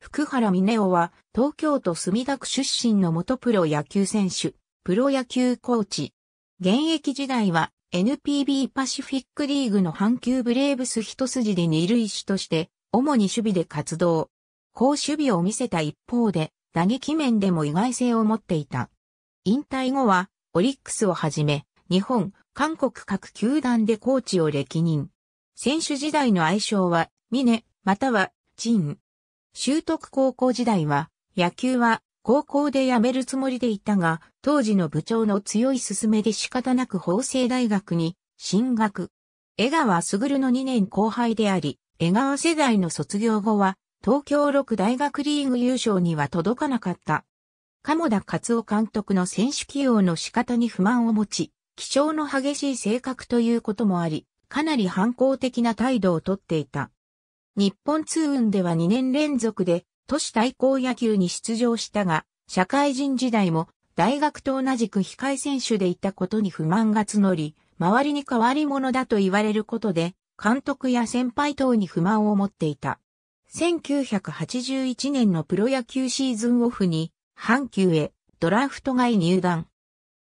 福原峰夫は東京都墨田区出身の元プロ野球選手、プロ野球コーチ。現役時代は NPB パシフィックリーグの阪急ブレーブス一筋で二塁手として主に守備で活動。好守備を見せた一方で打撃面でも意外性を持っていた。引退後はオリックスをはじめ日本、韓国各球団でコーチを歴任。選手時代の愛称は、ミネ、または、チン。修徳高校時代は、野球は高校で辞めるつもりでいたが、当時の部長の強い勧めで仕方なく法政大学に進学。江川卓の2年後輩であり、江川世代の卒業後は、東京6大学リーグ優勝には届かなかった。鴨田勝夫監督の選手起用の仕方に不満を持ち、気象の激しい性格ということもあり、かなり反抗的な態度をとっていた。日本通運では2年連続で都市対抗野球に出場したが、社会人時代も大学と同じく控え選手でいたことに不満が募り、周りに変わり者だと言われることで、監督や先輩等に不満を持っていた。1981年のプロ野球シーズンオフに、阪急へドラフト外入団。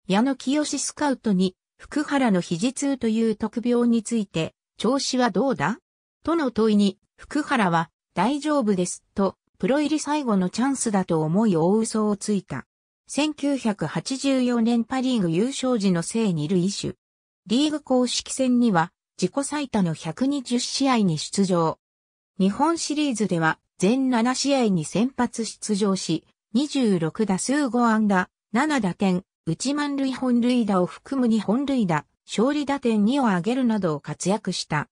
矢野清スカウトに、福原の肘痛という特病について、調子はどうだとの問いに、福原は、大丈夫です、と、プロ入り最後のチャンスだと思い大嘘をついた。1984年パリーグ優勝時の聖る塁種。リーグ公式戦には、自己最多の120試合に出場。日本シリーズでは、全7試合に先発出場し、26打数5安打、7打点、内満塁本塁打を含む2本塁打、勝利打点2を挙げるなどを活躍した。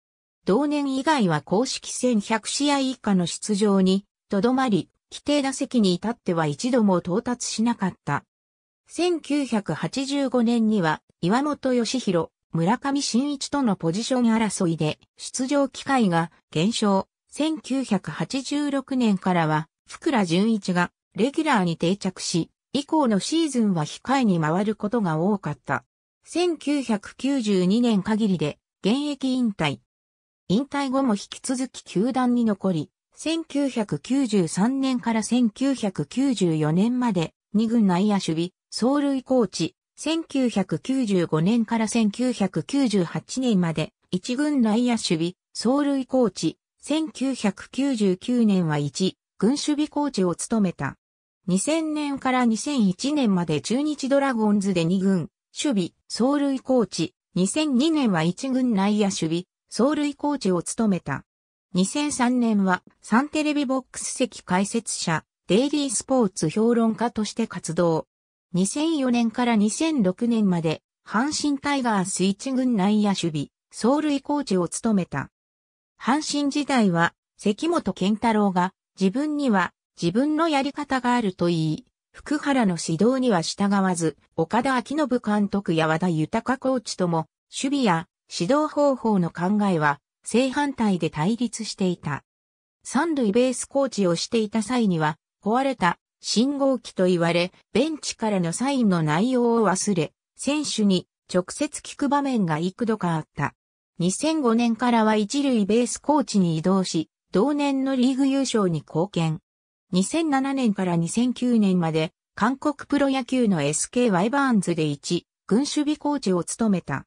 同年以外は公式戦100試合以下の出場に、とどまり、規定打席に至っては一度も到達しなかった。1985年には、岩本義弘、村上真一とのポジション争いで、出場機会が減少。1986年からは、福良純一がレギュラーに定着し、以降のシーズンは控えに回ることが多かった。1992年限りで現役引退。引退後も引き続き球団に残り、1993年から1994年まで2軍内野守備、走塁コーチ、1995年から1998年まで1軍内野守備、走塁コーチ、1999年は1軍守備コーチを務めた。2000年から2001年まで中日ドラゴンズで2軍、守備、走塁コーチ、2002年は1軍内野守備、走塁コーチを務めた。2003年はサンテレビボックス席解説者、デイリースポーツ評論家として活動。2004年から2006年まで、阪神タイガース一軍内野守備、走塁コーチを務めた。阪神時代は、関本健太郎が、自分には自分のやり方があると言い、福原の指導には従わず、岡田明信監督や和田豊コーチとも、守備や指導方法の考えは正反対で対立していた。三塁ベースコーチをしていた際には、壊れた信号機と言われ、ベンチからのサインの内容を忘れ、選手に直接聞く場面が幾度かあった。2005年からは一塁ベースコーチに移動し、同年のリーグ優勝に貢献。2007年から2009年まで、韓国プロ野球の SK ワイバーンズで1、軍守備コーチを務めた。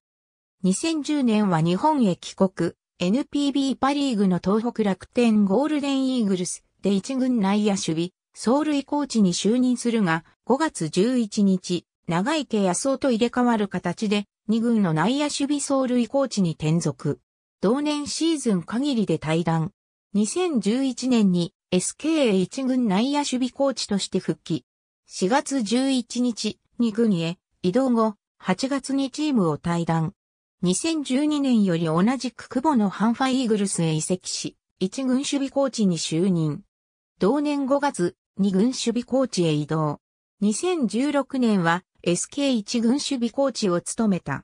2010年は日本へ帰国、NPB パリーグの東北楽天ゴールデンイーグルスで一軍内野守備、走塁コーチに就任するが、5月11日、長池康夫と入れ替わる形で、2軍の内野守備走塁コーチに転属。同年シーズン限りで退団。2011年に SKA1 軍内野守備コーチとして復帰。4月11日、2軍へ移動後、8月にチームを退団。2012年より同じく久保のハンファイーグルスへ移籍し、一軍守備コーチに就任。同年5月、二軍守備コーチへ移動。2016年は SK 一軍守備コーチを務めた。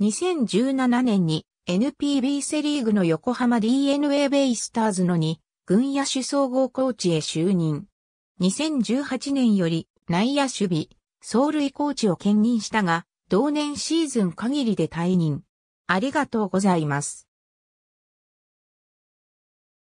2017年に NPB セリーグの横浜 DNA ベイスターズの2軍野手総合コーチへ就任。2018年より内野守備、走塁コーチを兼任したが、同年シーズン限りで退任。ありがとうございます。